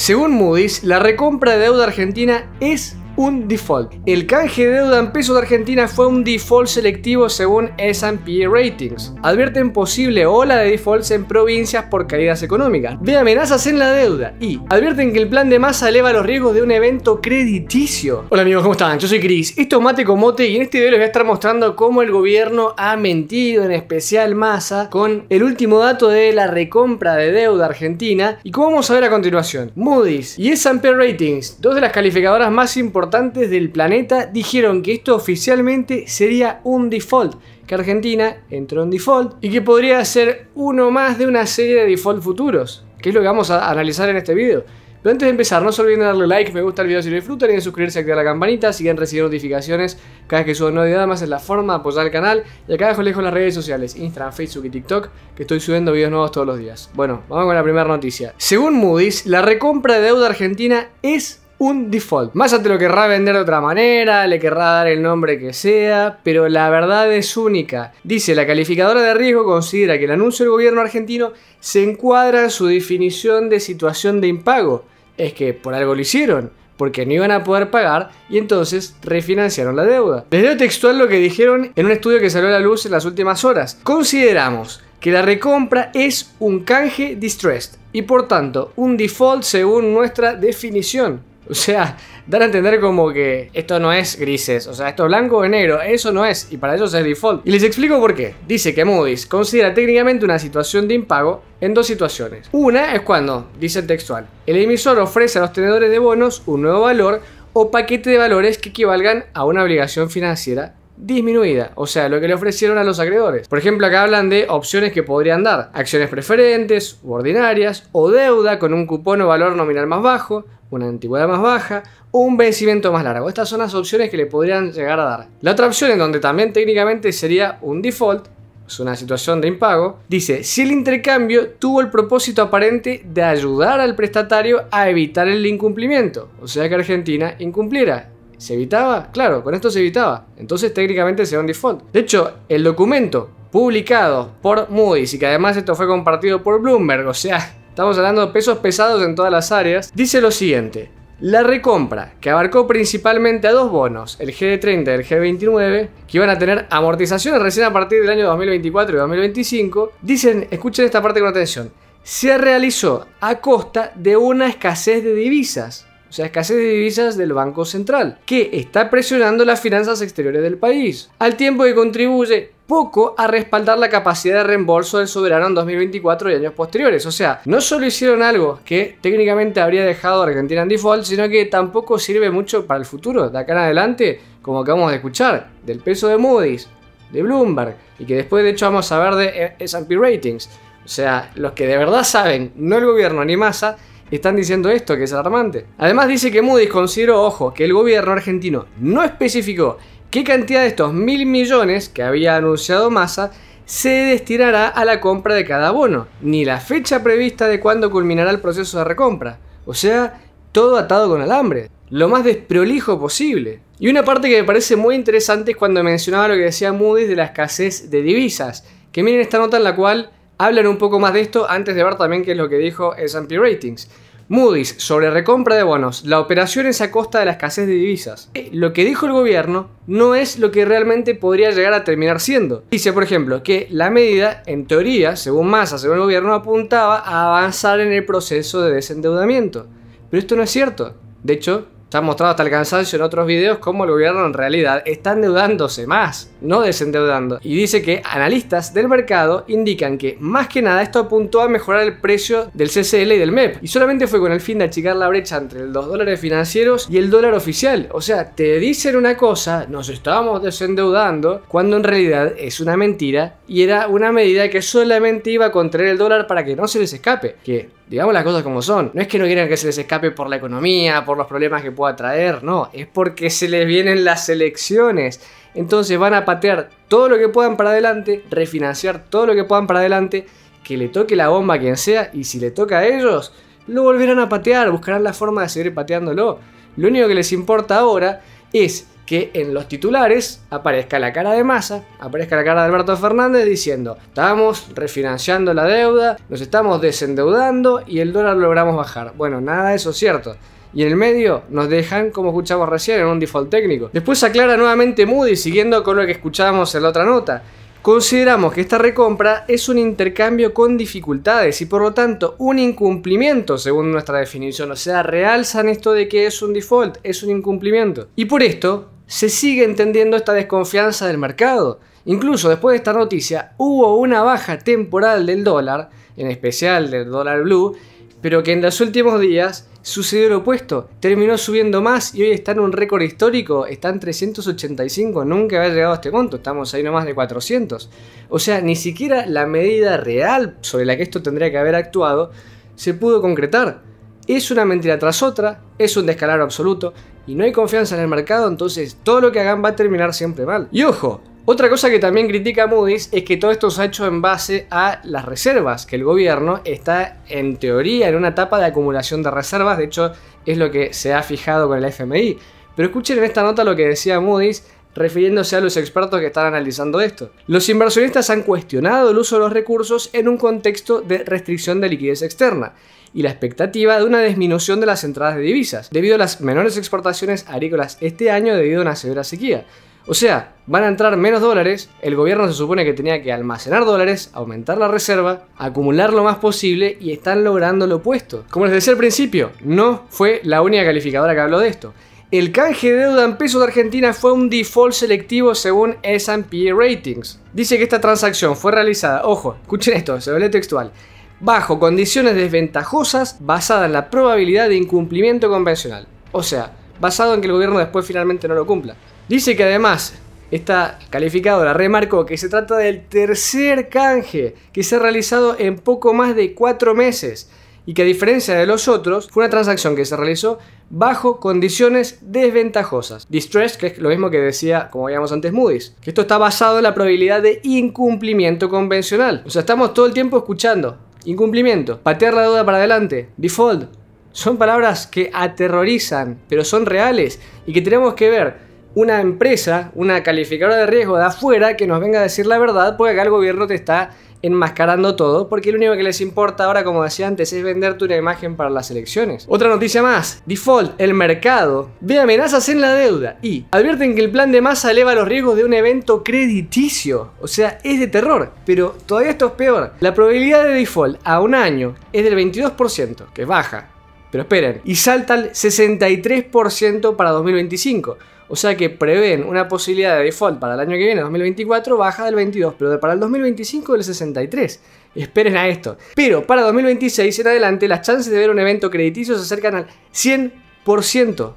Según Moody's, la recompra de deuda argentina es un default. El canje de deuda en pesos de Argentina fue un default selectivo según S&P Ratings. Advierten posible ola de defaults en provincias por caídas económicas. Ve amenazas en la deuda y advierten que el plan de masa eleva los riesgos de un evento crediticio. Hola amigos, ¿cómo están? Yo soy Chris. Esto es Mate Comote Mote y en este video les voy a estar mostrando cómo el gobierno ha mentido, en especial masa, con el último dato de la recompra de deuda argentina y cómo vamos a ver a continuación. Moody's y S&P Ratings, dos de las calificadoras más importantes del planeta dijeron que esto oficialmente sería un default, que Argentina entró en default y que podría ser uno más de una serie de default futuros, que es lo que vamos a analizar en este video. Pero antes de empezar, no se olviden darle like, me gusta el video si lo disfrutan y de suscribirse y activar la campanita, sigan recibiendo notificaciones cada vez que subo nuevo más es la forma de apoyar el canal. Y acá dejo lejos dejo las redes sociales, Instagram, Facebook y TikTok, que estoy subiendo videos nuevos todos los días. Bueno, vamos con la primera noticia. Según Moody's, la recompra de deuda argentina es un default. Más te lo querrá vender de otra manera, le querrá dar el nombre que sea, pero la verdad es única. Dice, la calificadora de riesgo considera que el anuncio del gobierno argentino se encuadra en su definición de situación de impago. Es que por algo lo hicieron porque no iban a poder pagar y entonces refinanciaron la deuda. Les leo textual lo que dijeron en un estudio que salió a la luz en las últimas horas. Consideramos que la recompra es un canje distressed y por tanto un default según nuestra definición. O sea, dar a entender como que esto no es grises, o sea, esto es blanco o negro, eso no es, y para ellos es default. Y les explico por qué. Dice que Moody's considera técnicamente una situación de impago en dos situaciones. Una es cuando, dice el textual, el emisor ofrece a los tenedores de bonos un nuevo valor o paquete de valores que equivalgan a una obligación financiera disminuida, o sea, lo que le ofrecieron a los acreedores. Por ejemplo, acá hablan de opciones que podrían dar, acciones preferentes, ordinarias, o deuda con un cupón o valor nominal más bajo, una antigüedad más baja o un vencimiento más largo. Estas son las opciones que le podrían llegar a dar. La otra opción en donde también técnicamente sería un default, es una situación de impago, dice si el intercambio tuvo el propósito aparente de ayudar al prestatario a evitar el incumplimiento, o sea que Argentina incumpliera. ¿Se evitaba? Claro, con esto se evitaba. Entonces técnicamente sería un default. De hecho, el documento publicado por Moody's y que además esto fue compartido por Bloomberg, o sea, Estamos hablando de pesos pesados en todas las áreas. Dice lo siguiente. La recompra, que abarcó principalmente a dos bonos, el G30 y el G29, que iban a tener amortizaciones recién a partir del año 2024 y 2025, dicen, escuchen esta parte con atención, se realizó a costa de una escasez de divisas o sea, escasez de divisas del Banco Central, que está presionando las finanzas exteriores del país, al tiempo que contribuye poco a respaldar la capacidad de reembolso del soberano en 2024 y años posteriores. O sea, no solo hicieron algo que técnicamente habría dejado a Argentina en default, sino que tampoco sirve mucho para el futuro, de acá en adelante, como acabamos de escuchar, del peso de Moody's, de Bloomberg, y que después de hecho vamos a ver de eh, S&P Ratings. O sea, los que de verdad saben, no el gobierno ni masa, están diciendo esto, que es alarmante. Además dice que Moody's consideró, ojo, que el gobierno argentino no especificó qué cantidad de estos mil millones que había anunciado Massa se destinará a la compra de cada bono, ni la fecha prevista de cuándo culminará el proceso de recompra. O sea, todo atado con alambre, lo más desprolijo posible. Y una parte que me parece muy interesante es cuando mencionaba lo que decía Moody's de la escasez de divisas, que miren esta nota en la cual hablan un poco más de esto antes de ver también qué es lo que dijo S&P Ratings. Moody's sobre recompra de bonos, la operación es a costa de la escasez de divisas. Eh, lo que dijo el gobierno no es lo que realmente podría llegar a terminar siendo. Dice, por ejemplo, que la medida, en teoría, según Massa, según el gobierno, apuntaba a avanzar en el proceso de desendeudamiento. Pero esto no es cierto. De hecho, se ha mostrado hasta el cansancio en otros videos cómo el gobierno en realidad está endeudándose más, no desendeudando. Y dice que analistas del mercado indican que más que nada esto apuntó a mejorar el precio del CCL y del MEP. Y solamente fue con el fin de achicar la brecha entre los dólares financieros y el dólar oficial. O sea, te dicen una cosa, nos estábamos desendeudando, cuando en realidad es una mentira y era una medida que solamente iba a contener el dólar para que no se les escape. Que Digamos las cosas como son. No es que no quieran que se les escape por la economía, por los problemas que pueda traer, no. Es porque se les vienen las elecciones. Entonces van a patear todo lo que puedan para adelante, refinanciar todo lo que puedan para adelante, que le toque la bomba a quien sea y si le toca a ellos, lo volverán a patear, buscarán la forma de seguir pateándolo. Lo único que les importa ahora es que en los titulares aparezca la cara de Massa, aparezca la cara de Alberto Fernández diciendo, estamos refinanciando la deuda, nos estamos desendeudando y el dólar logramos bajar. Bueno, nada de eso es cierto y en el medio nos dejan, como escuchamos recién, en un default técnico. Después aclara nuevamente Moody, siguiendo con lo que escuchábamos en la otra nota. Consideramos que esta recompra es un intercambio con dificultades y por lo tanto un incumplimiento según nuestra definición, o sea, realzan esto de que es un default, es un incumplimiento. Y por esto, se sigue entendiendo esta desconfianza del mercado. Incluso después de esta noticia hubo una baja temporal del dólar, en especial del dólar blue, pero que en los últimos días sucedió lo opuesto, terminó subiendo más y hoy está en un récord histórico, está en 385, nunca había llegado a este monto, estamos ahí nomás de 400. O sea, ni siquiera la medida real sobre la que esto tendría que haber actuado se pudo concretar. Es una mentira tras otra, es un descalabro absoluto, y no hay confianza en el mercado, entonces todo lo que hagan va a terminar siempre mal. Y ojo, otra cosa que también critica Moody's es que todo esto se ha hecho en base a las reservas, que el gobierno está en teoría en una etapa de acumulación de reservas, de hecho es lo que se ha fijado con el FMI. Pero escuchen en esta nota lo que decía Moody's refiriéndose a los expertos que están analizando esto. Los inversionistas han cuestionado el uso de los recursos en un contexto de restricción de liquidez externa y la expectativa de una disminución de las entradas de divisas, debido a las menores exportaciones agrícolas este año debido a una severa sequía. O sea, van a entrar menos dólares, el gobierno se supone que tenía que almacenar dólares, aumentar la reserva, acumular lo más posible y están logrando lo opuesto. Como les decía al principio, no fue la única calificadora que habló de esto. El canje de deuda en pesos de Argentina fue un default selectivo según S&P Ratings. Dice que esta transacción fue realizada, ojo, escuchen esto, se ve textual, bajo condiciones desventajosas basada en la probabilidad de incumplimiento convencional. O sea, basado en que el gobierno después finalmente no lo cumpla. Dice que además esta calificadora remarcó que se trata del tercer canje que se ha realizado en poco más de cuatro meses y que a diferencia de los otros fue una transacción que se realizó bajo condiciones desventajosas. Distress, que es lo mismo que decía, como veíamos antes, Moody's, que esto está basado en la probabilidad de incumplimiento convencional. O sea, estamos todo el tiempo escuchando incumplimiento, patear la deuda para adelante, default. Son palabras que aterrorizan, pero son reales y que tenemos que ver una empresa, una calificadora de riesgo de afuera que nos venga a decir la verdad, porque acá el gobierno te está enmascarando todo, porque lo único que les importa ahora, como decía antes, es venderte una imagen para las elecciones. Otra noticia más, Default, el mercado, ve amenazas en la deuda y advierten que el plan de masa eleva los riesgos de un evento crediticio, o sea, es de terror, pero todavía esto es peor. La probabilidad de default a un año es del 22%, que baja, pero esperen, y salta al 63% para 2025. O sea que prevén una posibilidad de default para el año que viene, 2024, baja del 22, pero para el 2025 del 63. Esperen a esto. Pero para 2026 en adelante, las chances de ver un evento crediticio se acercan al 100%. O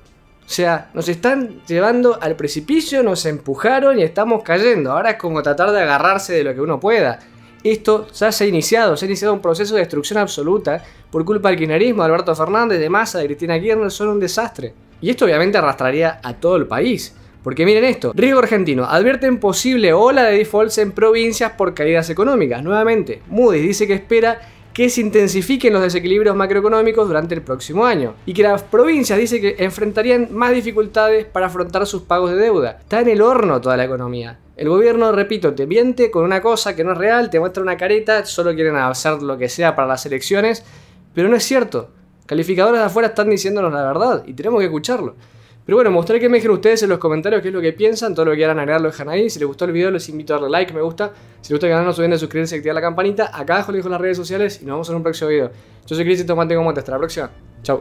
sea, nos están llevando al precipicio, nos empujaron y estamos cayendo. Ahora es como tratar de agarrarse de lo que uno pueda. Esto ya se ha iniciado, se ha iniciado un proceso de destrucción absoluta por culpa del kirchnerismo, Alberto Fernández, de Massa, de Cristina Kirchner, son un desastre. Y esto obviamente arrastraría a todo el país. Porque miren esto, riesgo argentino, advierten posible ola de defaults en provincias por caídas económicas. Nuevamente, Moody's dice que espera que se intensifiquen los desequilibrios macroeconómicos durante el próximo año y que las provincias dice que enfrentarían más dificultades para afrontar sus pagos de deuda. Está en el horno toda la economía. El gobierno, repito, te miente con una cosa que no es real, te muestra una careta, solo quieren hacer lo que sea para las elecciones, pero no es cierto calificadores de afuera están diciéndonos la verdad y tenemos que escucharlo. Pero bueno, gustaría que me dejen ustedes en los comentarios qué es lo que piensan, todo lo que quieran agregar lo dejan ahí. Si les gustó el video, les invito a darle like, me gusta. Si les gusta el canal, no se olviden de suscribirse y activar la campanita. Acá abajo les dejo las redes sociales y nos vemos en un próximo video. Yo soy Chris y te Hasta la próxima.